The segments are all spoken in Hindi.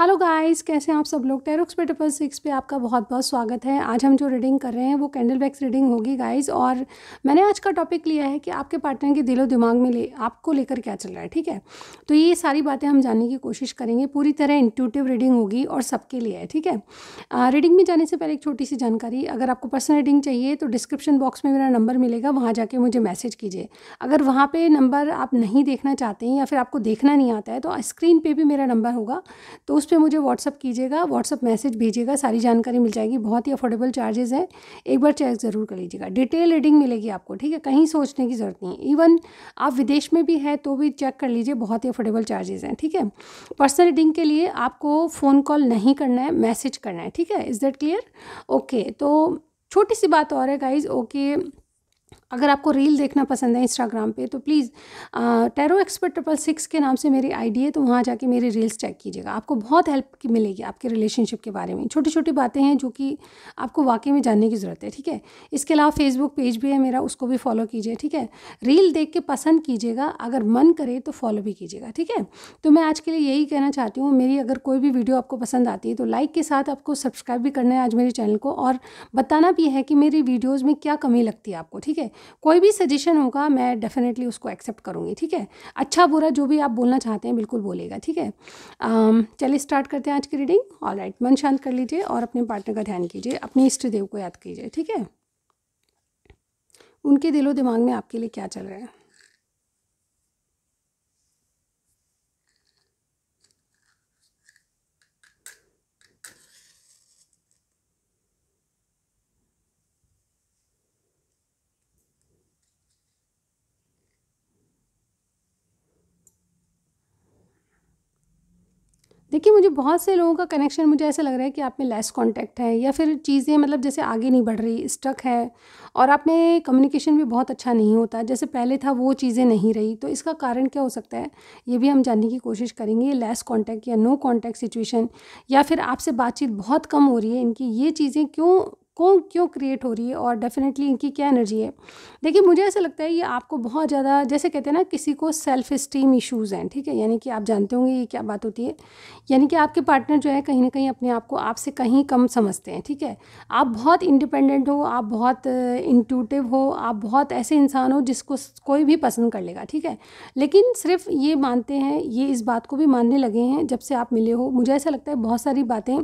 हेलो गाइस कैसे हैं आप सब लोग टेरोक्स पे सिक्स पे आपका बहुत बहुत स्वागत है आज हम जो रीडिंग कर रहे हैं वो कैंडल वैक्स रीडिंग होगी गाइस और मैंने आज का टॉपिक लिया है कि आपके पार्टनर के दिलो दिमाग में ले आपको लेकर क्या चल रहा है ठीक है तो ये सारी बातें हम जानने की कोशिश करेंगे पूरी तरह इंट्यूटिव रीडिंग होगी और सबके लिए है ठीक है रीडिंग में जाने से पहले एक छोटी सी जानकारी अगर आपको पर्सनल रीडिंग चाहिए तो डिस्क्रिप्शन बॉक्स में मेरा नंबर मिलेगा वहाँ जाके मुझे मैसेज कीजिए अगर वहाँ पर नंबर आप नहीं देखना चाहते हैं या फिर आपको देखना नहीं आता है तो स्क्रीन पर भी मेरा नंबर होगा तो उस पर मुझे व्हाट्सअप कीजिएगा व्हाट्सअप मैसेज भेजिएगा सारी जानकारी मिल जाएगी बहुत ही अफोर्डेबल चार्जेस हैं एक बार चेक ज़रूर कर लीजिएगा डिटेल रीडिंग मिलेगी आपको ठीक है कहीं सोचने की ज़रूरत नहीं इवन आप विदेश में भी है तो भी चेक कर लीजिए बहुत ही अफोर्डेबल चार्जेस हैं ठीक है पर्सनल रीडिंग के लिए आपको फ़ोन कॉल नहीं करना है मैसेज करना है ठीक है इज़ दैट क्लियर ओके तो छोटी सी बात और है गाइज ओके okay, अगर आपको रील देखना पसंद है इंस्टाग्राम पे तो please tarot expert triple six के नाम से मेरी आईडी है तो वहाँ जाके मेरी रील्स चेक कीजिएगा आपको बहुत हेल्प की मिलेगी आपके रिलेशनशिप के बारे में छोटी छोटी बातें हैं जो कि आपको वाकई में जानने की ज़रूरत है ठीक है इसके अलावा फेसबुक पेज भी है मेरा उसको भी फॉलो कीजिए ठीक है रील देख के पसंद कीजिएगा अगर मन करे तो फॉलो भी कीजिएगा ठीक है तो मैं आज के लिए यही कहना चाहती हूँ मेरी अगर कोई भी वीडियो आपको पसंद आती है तो लाइक के साथ आपको सब्सक्राइब भी करना है आज मेरे चैनल को और बताना भी है कि मेरी वीडियोज़ में क्या कमी लगती है आपको ठीक है कोई भी सजेशन होगा मैं डेफिनेटली उसको एक्सेप्ट करूँगी ठीक है अच्छा बुरा जो भी आप बोलना चाहते हैं बिल्कुल बोलेगा ठीक है um, चलिए स्टार्ट करते हैं आज की रीडिंग ऑल राइट मन शांत कर लीजिए और अपने पार्टनर का ध्यान कीजिए अपने इष्ट देव को याद कीजिए ठीक है उनके दिलो दिमाग में आपके लिए क्या चल रहा है देखिए मुझे बहुत से लोगों का कनेक्शन मुझे ऐसा लग रहा है कि आप में लेस कांटेक्ट है या फिर चीज़ें मतलब जैसे आगे नहीं बढ़ रही स्टक है और आप में कम्युनिकेशन भी बहुत अच्छा नहीं होता जैसे पहले था वो चीज़ें नहीं रही तो इसका कारण क्या हो सकता है ये भी हम जानने की कोशिश करेंगे लेस कॉन्टैक्ट या नो कॉन्टैक्ट सिचुएशन या फिर आपसे बातचीत बहुत कम हो रही है इनकी ये चीज़ें क्यों को क्यों क्रिएट हो रही है और डेफिनेटली इनकी क्या एनर्जी है देखिए मुझे ऐसा लगता है ये आपको बहुत ज़्यादा जैसे कहते हैं ना किसी को सेल्फ इस्टीम इश्यूज़ हैं ठीक है यानी कि आप जानते होंगे ये क्या बात होती है यानी कि आपके पार्टनर जो है कहीं ना कहीं अपने आप को आपसे कहीं कम समझते हैं ठीक है आप बहुत इंडिपेंडेंट हो आप बहुत इंटूटिव हो आप बहुत ऐसे इंसान हो जिसको कोई भी पसंद कर लेगा ठीक है लेकिन सिर्फ ये मानते हैं ये इस बात को भी मानने लगे हैं जब से आप मिले हो मुझे ऐसा लगता है बहुत सारी बातें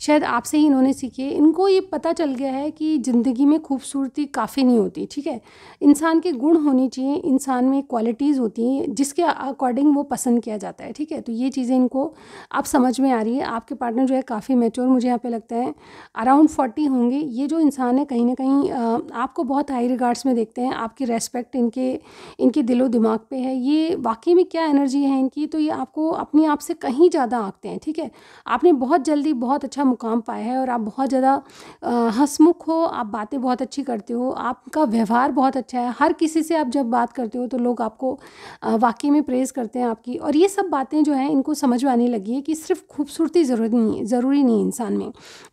शायद आपसे ही इन्होंने सीखी है इनको ये पता चल निकल गया है कि ज़िंदगी में खूबसूरती काफ़ी नहीं होती ठीक है इंसान के गुण होने चाहिए इंसान में क्वालिटीज़ होती हैं जिसके अकॉर्डिंग वो पसंद किया जाता है ठीक है तो ये चीज़ें इनको आप समझ में आ रही है आपके पार्टनर जो है काफ़ी मेच्योर मुझे यहाँ पे लगता है अराउंड फोर्टी होंगे ये जो इंसान है कहीं ना कहीं आपको बहुत हाई रिगार्ड्स में देखते हैं आपकी रेस्पेक्ट इनके इनके दिलो दिमाग पर है ये वाकई में क्या एनर्जी है इनकी तो ये आपको अपने आप से कहीं ज़्यादा आंकते हैं ठीक है आपने बहुत जल्दी बहुत अच्छा मुकाम पाया है और आप बहुत ज़्यादा हंसमुख हो आप बातें बहुत अच्छी करते हो आपका व्यवहार बहुत अच्छा है हर किसी से आप जब बात करते हो तो लोग आपको वाकई में प्रेज़ करते हैं आपकी और ये सब बातें जो हैं इनको समझ में आने लगी है कि सिर्फ खूबसूरती ज़रूरी नहीं है ज़रूरी नहीं इंसान में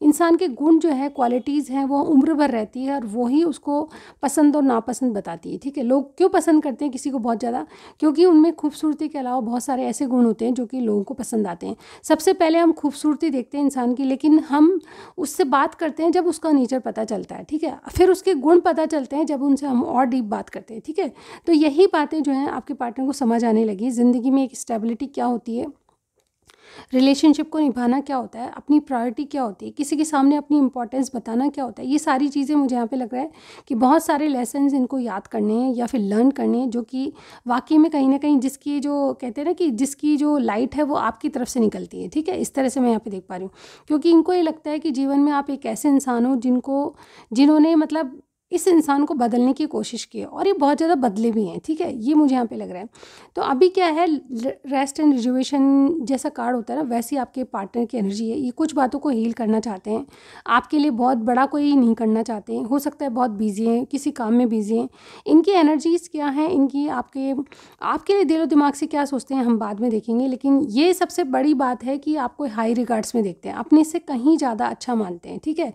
इंसान के गुण जो है क्वालिटीज़ हैं वो उम्र भर रहती है और वही उसको पसंद और नापसंद बताती है ठीक है लोग क्यों पसंद करते हैं किसी को बहुत ज़्यादा क्योंकि उनमें खूबसूरती के अलावा बहुत सारे ऐसे गुण होते हैं जो कि लोगों को पसंद आते हैं सबसे पहले हम खूबसूरती देखते हैं इंसान की लेकिन हम उससे बात करते हैं जब उसका नेचर पता चलता है ठीक है फिर उसके गुण पता चलते हैं जब उनसे हम और डीप बात करते हैं ठीक है तो यही बातें जो हैं आपके पार्टनर को समझ आने लगी ज़िंदगी में एक स्टेबिलिटी क्या होती है रिलेशनशिप को निभाना क्या होता है अपनी प्रायोरिटी क्या होती है किसी के सामने अपनी इंपॉर्टेंस बताना क्या होता है ये सारी चीज़ें मुझे यहाँ पे लग रहा है कि बहुत सारे लेसन इनको याद करने हैं या फिर लर्न करने हैं जो कि वाकई में कहीं ना कहीं जिसकी जो कहते हैं ना कि जिसकी जो लाइट है वो आपकी तरफ से निकलती है ठीक है इस तरह से मैं यहाँ पर देख पा रही हूँ क्योंकि इनको ये लगता है कि जीवन में आप एक ऐसे इंसान हो जिनको जिन्होंने मतलब इस इंसान को बदलने की कोशिश की है और ये बहुत ज़्यादा बदले भी हैं ठीक है ये मुझे यहाँ पे लग रहा है तो अभी क्या है रेस्ट एंड रिजुवेशन जैसा कार्ड होता है ना वैसे आपके पार्टनर की एनर्जी है ये कुछ बातों को हील करना चाहते हैं आपके लिए बहुत बड़ा कोई नहीं करना चाहते हैं हो सकता है बहुत बिजी हैं किसी काम में बिजी हैं इनकी एनर्जीज़ क्या हैं इनकी आपके आपके लिए दिलो दिमाग से क्या सोचते हैं हम बाद में देखेंगे लेकिन ये सबसे बड़ी बात है कि आपको हाई रिगार्ड्स में देखते हैं अपने से कहीं ज़्यादा अच्छा मानते हैं ठीक है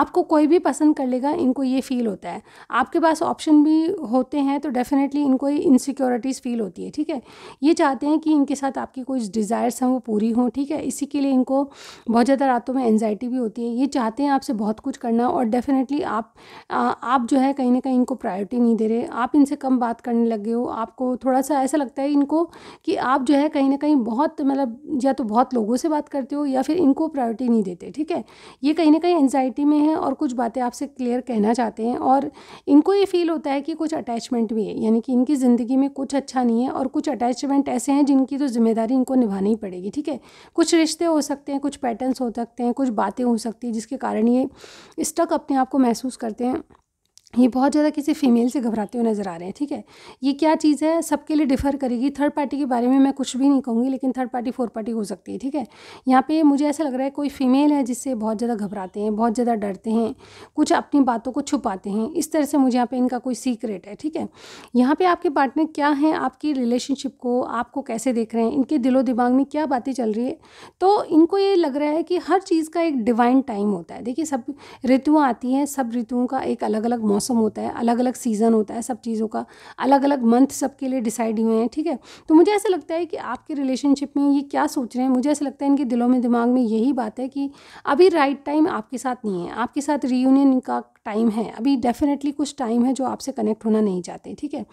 आपको कोई भी पसंद कर लेगा इनको ये फील होता है आपके पास ऑप्शन भी होते हैं तो डेफ़िनेटली इनको इनसिक्योरिटीज़ फील होती है ठीक है ये चाहते हैं कि इनके साथ आपकी कुछ डिज़ायर्स हैं वो पूरी हों ठीक है इसी के लिए इनको बहुत ज़्यादा रातों में एनजाइटी भी होती है ये चाहते हैं आपसे बहुत कुछ करना और डेफ़िनेटली आप आ, आप जो है कहीं ना कहीं इनको प्रायोरिटी नहीं दे रहे आप इनसे कम बात करने लगे हो आपको थोड़ा सा ऐसा लगता है इनको कि आप जो है कहीं ना कहीं बहुत मतलब या तो बहुत लोगों से बात करते हो या फिर इनको प्रायोरिटी नहीं देते ठीक है ये कहीं ना कहीं एनजाइटी में है और कुछ बातें आपसे क्लियर कहना चाहते हैं और इनको ये फील होता है कि कुछ अटैचमेंट भी है यानी कि इनकी ज़िंदगी में कुछ अच्छा नहीं है और कुछ अटैचमेंट ऐसे हैं जिनकी तो जिम्मेदारी इनको निभानी पड़ेगी ठीक है कुछ रिश्ते हो सकते हैं कुछ पैटर्न्स हो सकते हैं कुछ बातें हो सकती हैं जिसके कारण ये स्टक अपने आप को महसूस करते हैं ये बहुत ज़्यादा किसी फीमेल से घबराते हुए नज़र आ रहे हैं ठीक है ये क्या चीज़ है सबके लिए डिफ़र करेगी थर्ड पार्टी के बारे में मैं कुछ भी नहीं कहूँगी लेकिन थर्ड पार्टी फोर्थ पार्टी हो सकती है ठीक है यहाँ पे मुझे ऐसा लग रहा है कोई फीमेल है जिससे बहुत ज़्यादा घबराते हैं बहुत ज़्यादा डरते हैं कुछ अपनी बातों को छुपाते हैं इस तरह से मुझे यहाँ पर इनका कोई सीक्रेट है ठीक है यहाँ पर आपके पार्टनर क्या हैं आपकी रिलेशनशिप को आपको कैसे देख रहे हैं इनके दिलो दिमाग में क्या बातें चल रही है तो इनको ये लग रहा है कि हर चीज़ का एक डिवाइन टाइम होता है देखिए सब ऋतुएँ आती हैं सब ऋतुओं का एक अलग अलग मौसम मौसम होता है अलग अलग सीज़न होता है सब चीज़ों का अलग अलग मंथ सबके लिए डिसाइड हुए हैं ठीक है तो मुझे ऐसा लगता है कि आपके रिलेशनशिप में ये क्या सोच रहे हैं मुझे ऐसा लगता है इनके दिलों में दिमाग में यही बात है कि अभी राइट टाइम आपके साथ नहीं है आपके साथ रीयूनियन का टाइम है अभी डेफिनेटली कुछ टाइम है जो आपसे कनेक्ट होना नहीं चाहते ठीक है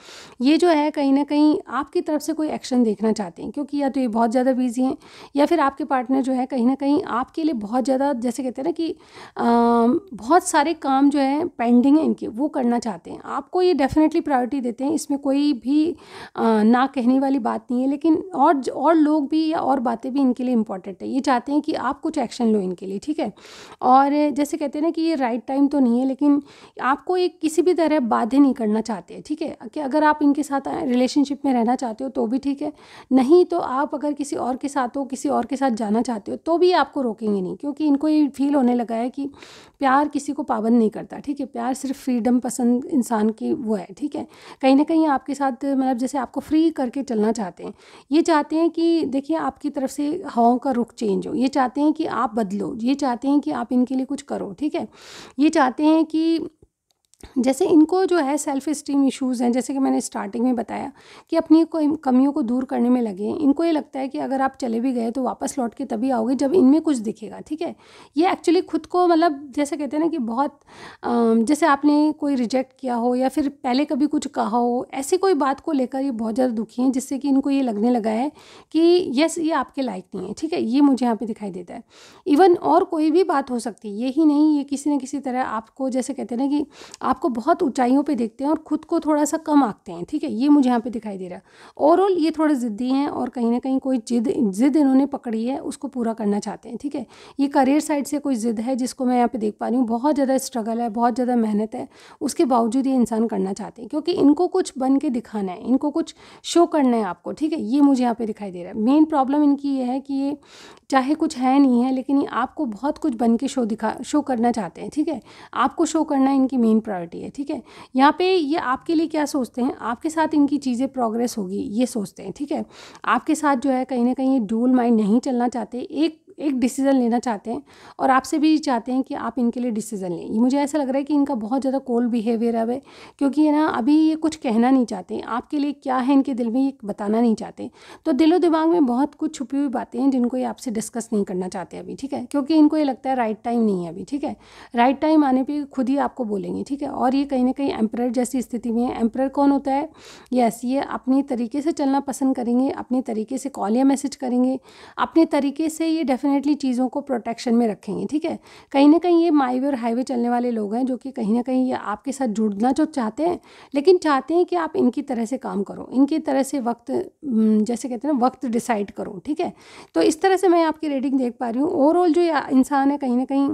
ये जो है कहीं ना कहीं आपकी तरफ से कोई एक्शन देखना चाहते हैं क्योंकि या तो ये बहुत ज़्यादा बिजी हैं या फिर आपके पार्टनर जो है कहीं ना कहीं आपके लिए बहुत ज़्यादा जैसे कहते हैं ना कि आ, बहुत सारे काम जो है पेंडिंग हैं इनके वो करना चाहते हैं आपको ये डेफिनेटली प्रायोरिटी देते हैं इसमें कोई भी आ, ना कहने वाली बात नहीं है लेकिन और और लोग भी या और बातें भी इनके लिए इंपॉर्टेंट है ये चाहते हैं कि आप कुछ एक्शन लो इनके लिए ठीक है और जैसे कहते हैं ना कि ये राइट टाइम तो नहीं है लेकिन आपको एक किसी भी तरह बाध्य नहीं करना चाहते ठीक है कि अगर आप इनके साथ रिलेशनशिप में रहना चाहते हो तो भी ठीक है नहीं तो आप अगर किसी और के साथ हो किसी और के साथ जाना चाहते हो तो भी आपको रोकेंगे नहीं क्योंकि इनको ये फील होने लगा है कि प्यार किसी को पाबंद नहीं करता ठीक है प्यार सिर्फ फ्रीडम पसंद इंसान की वो है ठीक है कहीं ना कहीं आपके साथ मतलब जैसे आपको फ्री करके चलना चाहते हैं ये चाहते हैं कि देखिए आपकी तरफ से हवाओं का रुख चेंज हो ये चाहते हैं कि आप बदलो ये चाहते हैं कि आप इनके लिए कुछ करो ठीक है ये चाहते हैं कि जैसे इनको जो है सेल्फ़ इस्टीम इश्यूज़ हैं जैसे कि मैंने स्टार्टिंग में बताया कि अपनी कोई कमियों को दूर करने में लगे इनको ये लगता है कि अगर आप चले भी गए तो वापस लौट के तभी आओगे जब इनमें कुछ दिखेगा ठीक है ये एक्चुअली खुद को मतलब जैसे कहते हैं ना कि बहुत जैसे आपने कोई रिजेक्ट किया हो या फिर पहले कभी कुछ कहा हो ऐसी कोई बात को लेकर ये बहुत ज़्यादा दुखी हैं जिससे कि इनको ये लगने लगा है कि यस ये आपके लायक नहीं है ठीक है ये मुझे यहाँ पर दिखाई देता है इवन और कोई भी बात हो सकती है ये नहीं ये किसी न किसी तरह आपको जैसे कहते हैं ना कि आपको बहुत ऊंचाइयों पे देखते हैं और ख़ुद को थोड़ा सा कम आंकते हैं ठीक है ये मुझे यहाँ पे दिखाई दे रहा है ओवरऑल ये थोड़े ज़िद्दी हैं और कहीं ना कहीं कोई जिद जिद इन्होंने पकड़ी है उसको पूरा करना चाहते हैं ठीक है ये करियर साइड से कोई ज़िद है जिसको मैं यहाँ पर देख पा रही हूँ बहुत ज़्यादा स्ट्रगल है बहुत ज़्यादा मेहनत है उसके बावजूद ये इंसान करना चाहते हैं क्योंकि इनको कुछ बन के दिखाना है इनको कुछ शो करना है आपको ठीक है ये मुझे यहाँ पर दिखाई दे रहा है मेन प्रॉब्लम इनकी ये है कि ये चाहे कुछ है नहीं है लेकिन ये आपको बहुत कुछ बन के शो दिखा शो करना चाहते हैं ठीक है आपको शो करना इनकी मेन प्रॉब्लम प्रायोरिटी है ठीक है यहाँ पे ये आपके लिए क्या सोचते हैं आपके साथ इनकी चीज़ें प्रोग्रेस होगी ये सोचते हैं ठीक है आपके साथ जो है कहीं ना कहीं ये डूल माइंड नहीं चलना चाहते एक एक डिसीज़न लेना चाहते हैं और आपसे भी चाहते हैं कि आप इनके लिए डिसीज़न लें मुझे ऐसा लग रहा है कि इनका बहुत ज़्यादा कोल्ड बिहेवियर है क्योंकि ये ना अभी ये कुछ कहना नहीं चाहते आपके लिए क्या है इनके दिल में ये बताना नहीं चाहते तो दिलो दिमाग में बहुत कुछ छुपी हुई बातें हैं जिनको ये आपसे डिस्कस नहीं करना चाहते अभी ठीक है क्योंकि इनको ये लगता है राइट टाइम नहीं है अभी ठीक है राइट टाइम आने पर खुद ही आपको बोलेंगे ठीक है और ये कहीं ना कहीं एम्प्रर जैसी स्थिति में है एम्प्रर कौन होता है यस ये अपने तरीके से चलना पसंद करेंगे अपने तरीके से कॉल या मैसेज करेंगे अपने तरीके से ये डेफिनेट डेफिनेटली चीज़ों को प्रोटेक्शन में रखेंगे ठीक है कहीं ना कहीं ये माईवे और हाईवे चलने वाले लोग हैं जो कि कहीं ना कहीं ये आपके साथ जुड़ना जो तो चाहते हैं लेकिन चाहते हैं कि आप इनकी तरह से काम करो इनकी तरह से वक्त जैसे कहते हैं ना वक्त डिसाइड करो ठीक है तो इस तरह से मैं आपकी रेटिंग देख पा रही हूँ ओवरऑल जो इंसान है कहीं ना कहीं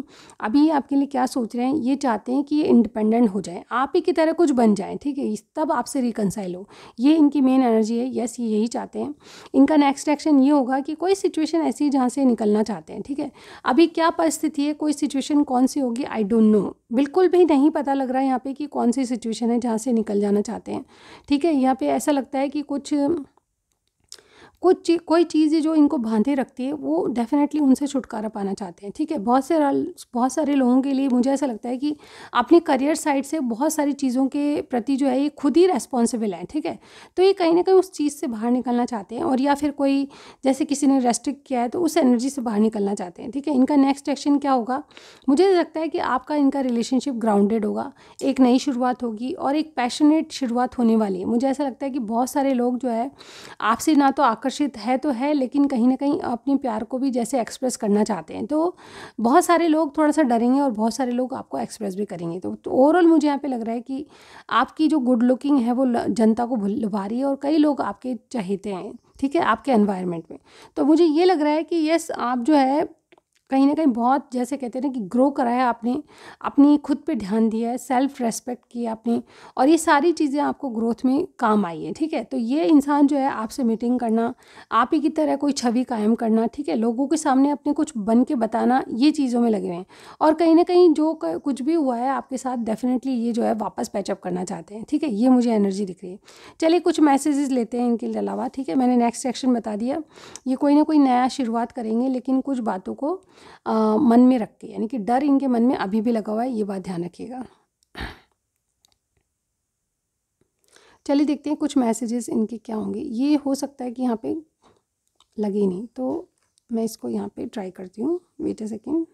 अभी आपके लिए क्या सोच रहे हैं ये चाहते हैं कि ये इंडिपेंडेंट हो जाए आप ही की तरह कुछ बन जाए ठीक है तब आपसे रिकनसाइल हो ये इनकी मेन एनर्जी है यस ये यही चाहते हैं इनका नेक्स्ट एक्शन ये होगा कि कोई सिचुएशन ऐसी जहाँ से निकलना चाहते हैं ठीक है अभी क्या परिस्थिति है कोई सिचुएशन कौन सी होगी आई डोंट नो बिल्कुल भी नहीं पता लग रहा है यहाँ पे कि कौन सी सिचुएशन है जहाँ से निकल जाना चाहते हैं ठीक है यहाँ पे ऐसा लगता है कि कुछ कुछ ची कोई चीज़ जो इनको बांधे रखती है वो डेफिनेटली उनसे छुटकारा पाना चाहते हैं ठीक है बहुत से बहुत सारे लोगों के लिए मुझे ऐसा लगता है कि अपने करियर साइड से बहुत सारी चीज़ों के प्रति जो है ये खुद ही रेस्पॉन्सिबल हैं ठीक है तो ये कहीं ना कहीं उस चीज़ से बाहर निकलना चाहते हैं और या फिर कोई जैसे किसी ने रेस्ट्रिक्ट किया है तो उस एनर्जी से बाहर निकलना चाहते हैं ठीक है इनका नेक्स्ट एक्शन क्या होगा मुझे लगता है कि आपका इनका रिलेशनशिप ग्राउंडेड होगा एक नई शुरुआत होगी और एक पैशनेट शुरुआत होने वाली है मुझे ऐसा लगता है कि बहुत सारे लोग जो है आपसे ना तो आकर्ष आकर्षित है तो है लेकिन कहीं ना कहीं अपने प्यार को भी जैसे एक्सप्रेस करना चाहते हैं तो बहुत सारे लोग थोड़ा सा डरेंगे और बहुत सारे लोग आपको एक्सप्रेस भी करेंगे तो ओवरऑल तो मुझे यहाँ पे लग रहा है कि आपकी जो गुड लुकिंग है वो जनता को लुभा रही है और कई लोग आपके चाहते हैं ठीक है आपके एनवायरनमेंट में तो मुझे ये लग रहा है कि यस आप जो है कहीं ना कहीं बहुत जैसे कहते हैं कि ग्रो कराया आपने अपनी खुद पे ध्यान दिया है सेल्फ रेस्पेक्ट किया आपने और ये सारी चीज़ें आपको ग्रोथ में काम आई है ठीक है तो ये इंसान जो है आपसे मीटिंग करना आप ही की तरह कोई छवि कायम करना ठीक है लोगों के सामने अपने कुछ बन के बताना ये चीज़ों में लगे हुए हैं और कहीं ना कहीं जो कुछ भी हुआ है आपके साथ डेफिनेटली ये जो है वापस पैचअप करना चाहते हैं ठीक है ये मुझे एनर्जी दिख रही है चलिए कुछ मैसेजेस लेते हैं इनके अलावा ठीक है मैंने नेक्स्ट सेक्शन बता दिया ये कोई ना कोई नया शुरुआत करेंगे लेकिन कुछ बातों को आ, मन में रख के यानी कि डर इनके मन में अभी भी लगा हुआ है ये बात ध्यान रखिएगा चलिए देखते हैं कुछ मैसेजेस इनके क्या होंगे ये हो सकता है कि यहाँ पे लगे नहीं तो मैं इसको यहाँ पे ट्राई करती हूँ वेट अ सेकेंड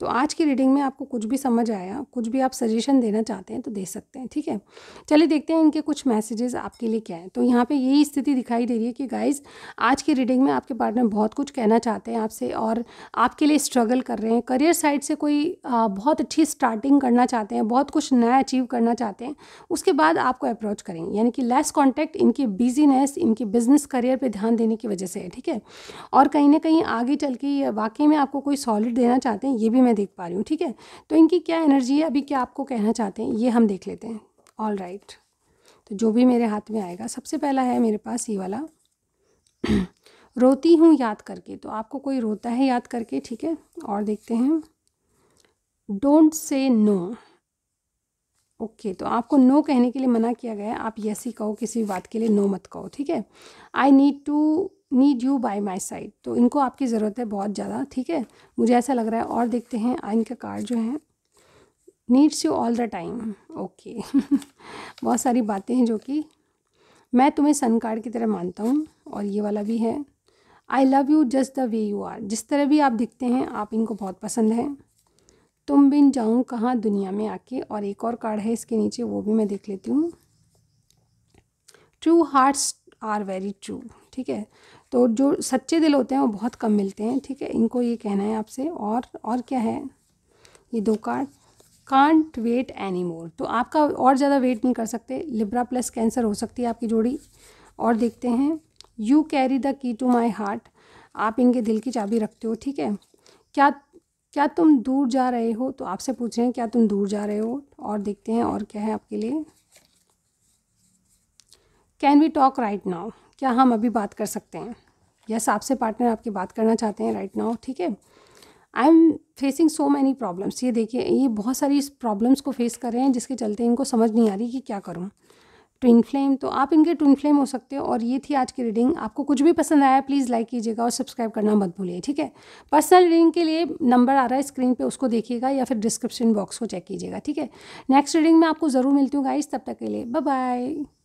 तो आज की रीडिंग में आपको कुछ भी समझ आया कुछ भी आप सजेशन देना चाहते हैं तो दे सकते हैं ठीक है चलिए देखते हैं इनके कुछ मैसेजेस आपके लिए क्या है तो यहाँ पे यही स्थिति दिखाई दे रही है कि गाइज आज की रीडिंग में आपके पार्टनर बहुत कुछ कहना चाहते हैं आपसे और आपके लिए स्ट्रगल कर रहे हैं करियर साइड से कोई आ, बहुत अच्छी स्टार्टिंग करना चाहते हैं बहुत कुछ नया अचीव करना चाहते हैं उसके बाद आपको अप्रोच करेंगे यानी कि लेस कॉन्टैक्ट इनकी बिजीनेस इनकी बिजनेस करियर पर ध्यान देने की वजह से है ठीक है और कहीं ना कहीं आगे चल के वाकई में आपको कोई सॉलिड देना चाहते हैं ये भी मैं देख पा रही हूँ ठीक है तो इनकी क्या एनर्जी है अभी क्या आपको कहना चाहते हैं ये हम देख लेते हैं ऑल राइट तो जो भी मेरे हाथ में आएगा सबसे पहला है मेरे पास ये वाला रोती हूँ याद करके तो आपको कोई रोता है याद करके ठीक है और देखते हैं डोंट से नो ओके तो आपको नो no कहने के लिए मना किया गया है आप यस ही कहो किसी भी बात के लिए नो no मत कहो ठीक है I need to need you by my side तो इनको आपकी ज़रूरत है बहुत ज़्यादा ठीक है मुझे ऐसा लग रहा है और देखते हैं आइन का कार्ड जो है needs you all the time okay बहुत सारी बातें हैं जो कि मैं तुम्हें सन कार्ड की तरह मानता हूँ और ये वाला भी है I love you just the way you are जिस तरह भी आप दिखते हैं आप इनको बहुत पसंद हैं तुम बिन जाऊँ कहाँ दुनिया में आके और एक और कार्ड है इसके नीचे वो भी मैं देख लेती हूँ true hearts are very true ठीक है तो जो सच्चे दिल होते हैं वो बहुत कम मिलते हैं ठीक है इनको ये कहना है आपसे और और क्या है ये दो card can't wait any more तो आपका और ज़्यादा वेट नहीं कर सकते लिब्रा प्लस कैंसर हो सकती है आपकी जोड़ी और देखते हैं you carry the key to my heart आप इनके दिल की चाबी रखते हो ठीक है क्या क्या तुम दूर जा रहे हो तो आपसे पूछ रहे हैं क्या तुम दूर जा रहे हो और देखते हैं और क्या है आपके लिए can we talk right now क्या हम अभी बात कर सकते हैं यस आपसे पार्टनर आपकी बात करना चाहते हैं राइट नाउ ठीक है I am facing so many problems ये देखिए ये बहुत सारी प्रॉब्लम्स को फेस कर रहे हैं जिसके चलते इनको समझ नहीं आ रही कि क्या करूँ ट्विन फ्लेम तो आप इनके ट्विन फ्लेम हो सकते हो और ये थी आज की रीडिंग आपको कुछ भी पसंद आया प्लीज़ लाइक कीजिएगा और सब्सक्राइब करना मत भूलिए ठीक है पर्सनल रीडिंग के लिए नंबर आ रहा है स्क्रीन पे उसको देखिएगा या फिर डिस्क्रिप्शन बॉक्स को चेक कीजिएगा ठीक है नेक्स्ट रीडिंग में आपको ज़रूर मिलती हूँ गाइस तब तक के लिए बाय बाय